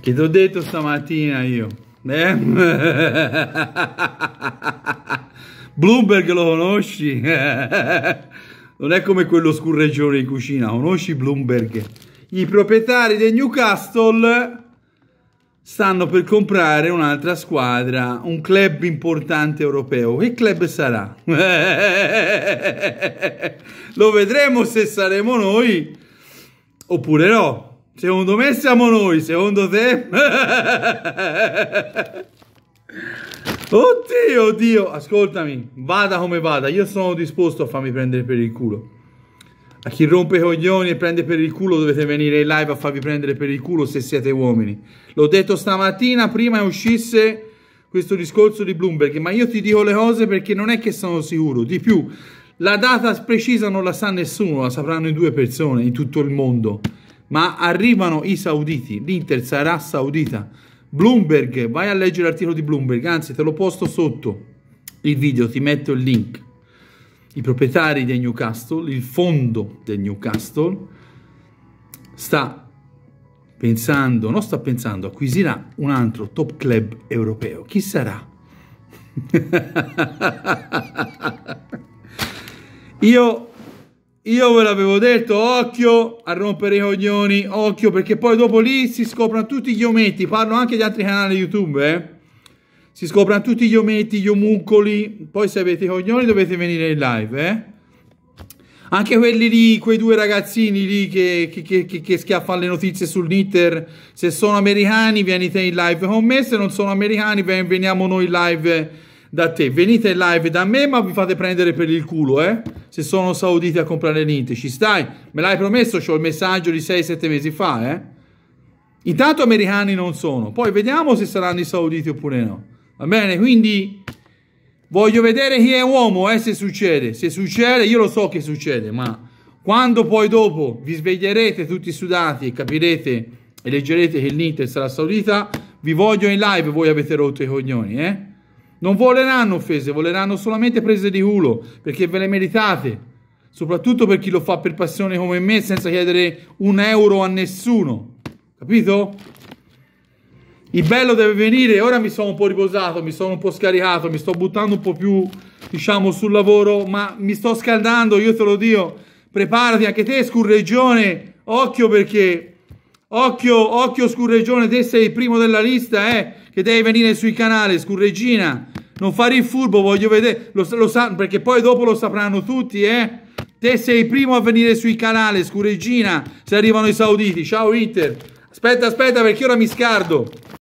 Che ti ho detto stamattina io. Eh? Bloomberg lo conosci? non è come quello scurreggione in cucina, conosci Bloomberg? I proprietari del Newcastle stanno per comprare un'altra squadra, un club importante europeo. Che club sarà? Lo vedremo se saremo noi oppure no. Secondo me siamo noi, secondo te? oddio, oddio, ascoltami, vada come vada, io sono disposto a farmi prendere per il culo. A chi rompe i coglioni e prende per il culo dovete venire in live a farvi prendere per il culo se siete uomini. L'ho detto stamattina prima uscisse questo discorso di Bloomberg, ma io ti dico le cose perché non è che sono sicuro, di più, la data precisa non la sa nessuno, la sapranno in due persone in tutto il mondo ma arrivano i sauditi, l'Inter sarà saudita. Bloomberg, vai a leggere l'articolo di Bloomberg, anzi te lo posto sotto il video, ti metto il link. I proprietari del Newcastle, il fondo del Newcastle, sta pensando, non sta pensando, acquisirà un altro top club europeo. Chi sarà? Io io ve l'avevo detto, occhio a rompere i coglioni, occhio, perché poi dopo lì si scoprono tutti gli ometti, parlo anche di altri canali YouTube, eh. Si scoprono tutti gli ometti, gli omuncoli, poi se avete i coglioni dovete venire in live, eh. Anche quelli lì, quei due ragazzini lì che, che, che, che schiaffano le notizie sull'Inter, se sono americani venite in live con me, se non sono americani veniamo noi in live da te. Venite in live da me, ma vi fate prendere per il culo, eh? Se sono sauditi a comprare niente, ci stai? Me l'hai promesso, c'ho il messaggio di 6-7 mesi fa, eh? Intanto americani non sono, poi vediamo se saranno i sauditi oppure no. Va bene, quindi voglio vedere chi è uomo, eh, se succede. Se succede, io lo so che succede, ma quando poi dopo vi sveglierete tutti sudati e capirete e leggerete che l'Inter sarà saudita, vi voglio in live, voi avete rotto i coglioni, eh? Non voleranno offese, voleranno solamente prese di culo, perché ve le meritate. Soprattutto per chi lo fa per passione come me, senza chiedere un euro a nessuno. Capito? Il bello deve venire, ora mi sono un po' riposato, mi sono un po' scaricato, mi sto buttando un po' più, diciamo, sul lavoro, ma mi sto scaldando, io te lo dico. Preparati anche te, scurreggione, occhio perché Occhio, occhio Scurregione, te sei il primo della lista, eh, che devi venire sui canali, Scurregina. Non fare il furbo, voglio vedere, lo, lo sa, perché poi dopo lo sapranno tutti, eh. Te sei il primo a venire sui canali, Scurregina, se arrivano i sauditi. Ciao Inter. Aspetta, aspetta, perché ora mi scardo.